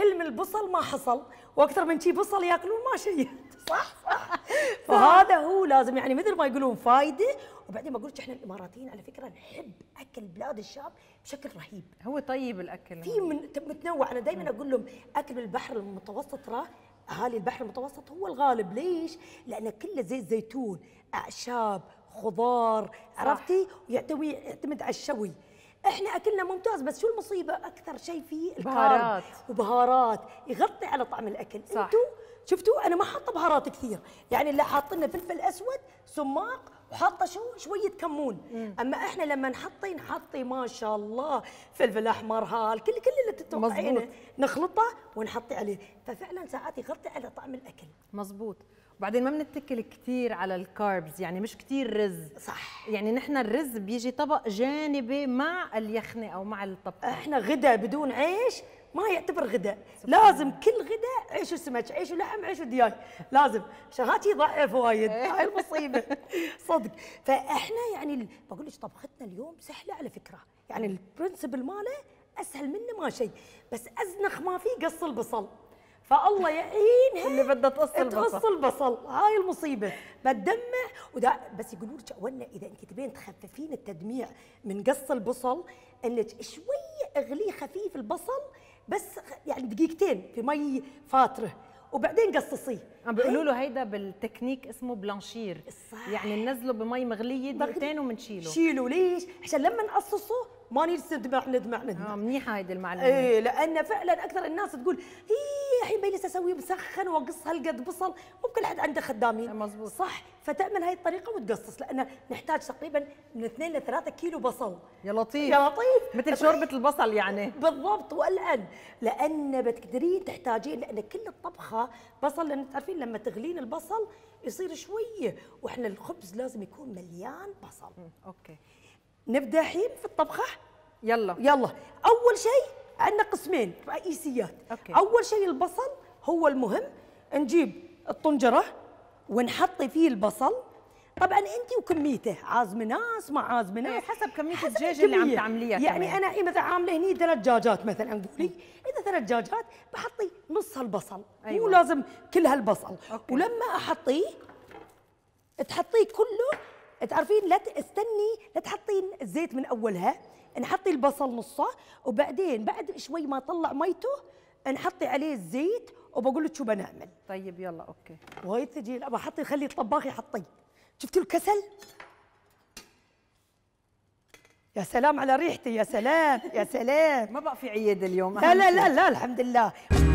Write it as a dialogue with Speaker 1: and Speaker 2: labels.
Speaker 1: كلم البصل ما حصل واكثر من شي بصل ياكلون ما شيء صح
Speaker 2: صح فهذا
Speaker 1: هو لازم يعني مثل ما يقولون فايده وبعدين بقول احنا الاماراتيين على فكره نحب اكل بلاد الشام بشكل رهيب هو طيب الاكل في من متنوع انا دائما نعم. اقول لهم اكل البحر المتوسط راه اهالي البحر المتوسط هو الغالب ليش؟ لانه كله زيت زيتون اعشاب خضار عرفتي ويعتمد على الشوي احنا اكلنا ممتاز بس شو المصيبه اكثر شيء فيه البهارات وبهارات يغطي على طعم الاكل صح. انتوا شفتوا انا ما حاطه بهارات كثير يعني اللي حاطين فلفل اسود سماق وحاطه شو شويه كمون مم. اما احنا لما نحطين حطي ما شاء الله فلفل احمر هال كل كل اللي تتوقعينه نخلطه ونحطي عليه ففعلا ساعات يغطي على طعم الاكل مزبوط وبعدين ما بنتكل كثير على الكاربز يعني مش كثير رز صح يعني نحن الرز بيجي طبق جانبي مع اليخنه او مع الطبخ احنا غدا بدون عيش ما يعتبر غداء لازم كل غداء عيش وسمك عيش ولحم عيش ودياي لازم عشان هاتي يضعف وايد هاي المصيبه صدق فاحنا يعني بقول لك طبختنا اليوم سهله على فكره يعني البرنسبل ماله اسهل منه ما شيء بس ازنخ ما في قص البصل فالله يعينها اللي بدها تقص إيه، البصل تقص البصل هاي المصيبه بتدمع بس يقولون لك اذا انت تبين تخففين التدميع من قص البصل انك شوي اغليه خفيف البصل بس يعني دقيقتين في مي فاتره وبعدين قصصيه عم بيقولوا له هيدا بالتكنيك اسمه بلانشير صح. يعني ننزله بمي مغليه دقيقتين وبنشيله شيله ليش؟ عشان لما نقصصه ما نرسد دمع ندمع ندمع آه منيحه هيدي المعلومه ايه لان فعلا اكثر الناس تقول ايه اسويه مسخن واقص هالقد بصل مو كل حد عنده خدامين مزبوط صح فتعمل هاي الطريقه وتقصص لان نحتاج تقريبا من 2 ل 3 كيلو بصل يا لطيف يا لطيف مثل شوربه البصل يعني بالضبط والان لان بتقدرين تحتاجين لان كل الطبخه بصل لان تعرفين لما تغلين البصل يصير شويه واحنا الخبز لازم يكون مليان بصل اوكي نبدا الحين في الطبخه يلا يلا اول شيء عندنا قسمين رئيسيات أوكي. اول شيء البصل هو المهم نجيب الطنجره ونحط فيه البصل طبعا انت وكميته عازمه ناس ما عازمه ناس إيه، حسب كميه حسب الدجاج اللي عم تعمليها يعني كمان. انا إيه مثلا عامله هني ثلاث دجاجات مثلا قولي اذا ثلاث دجاجات بحطي نص هالبصل أيوة. مو لازم كل هالبصل أوكي. ولما احطيه تحطيه كله تعرفين لا تستني لا تحطين الزيت من اولها نحطي البصل نصه وبعدين بعد شوي ما طلع ميته نحطي عليه الزيت وبقول لك شو بنعمل طيب يلا اوكي وايد تجي ابى احط خلي الطباخ يحطي شفتي الكسل يا سلام على ريحتي يا سلام يا سلام ما بقى في عيد اليوم لا لا لا لا الحمد لله